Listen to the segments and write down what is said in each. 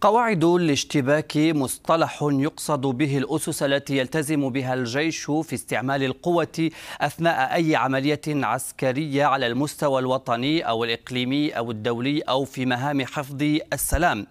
قواعد الاشتباك مصطلح يقصد به الاسس التي يلتزم بها الجيش في استعمال القوه اثناء اي عمليه عسكريه على المستوى الوطني او الاقليمي او الدولي او في مهام حفظ السلام.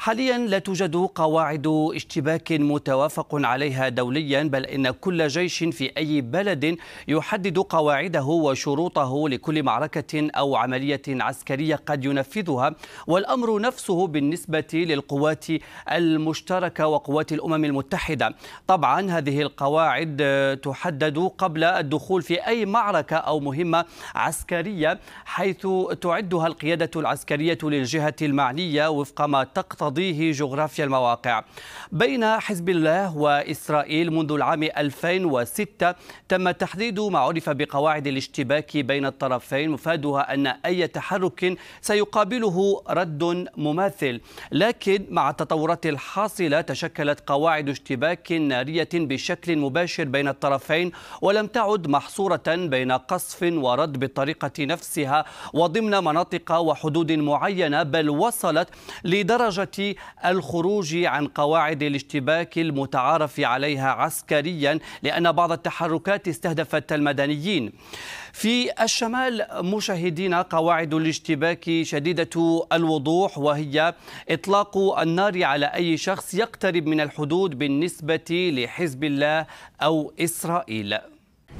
حاليا لا توجد قواعد اشتباك متوافق عليها دوليا بل ان كل جيش في اي بلد يحدد قواعده وشروطه لكل معركه او عمليه عسكريه قد ينفذها والامر نفسه بالنسبه للقوات المشتركه وقوات الامم المتحده. طبعا هذه القواعد تحدد قبل الدخول في اي معركه او مهمه عسكريه حيث تعدها القياده العسكريه للجهه المعنيه وفق ما تقتضي تقتضيه جغرافيا المواقع بين حزب الله وإسرائيل منذ العام 2006 تم تحديد ما عرف بقواعد الاشتباك بين الطرفين مفادها أن أي تحرك سيقابله رد مماثل لكن مع التطورات الحاصلة تشكلت قواعد اشتباك نارية بشكل مباشر بين الطرفين ولم تعد محصورة بين قصف ورد بالطريقة نفسها وضمن مناطق وحدود معينة بل وصلت لدرجة الخروج عن قواعد الاشتباك المتعارف عليها عسكريا لأن بعض التحركات استهدفت المدنيين في الشمال مشاهدينا قواعد الاشتباك شديدة الوضوح وهي إطلاق النار على أي شخص يقترب من الحدود بالنسبة لحزب الله أو إسرائيل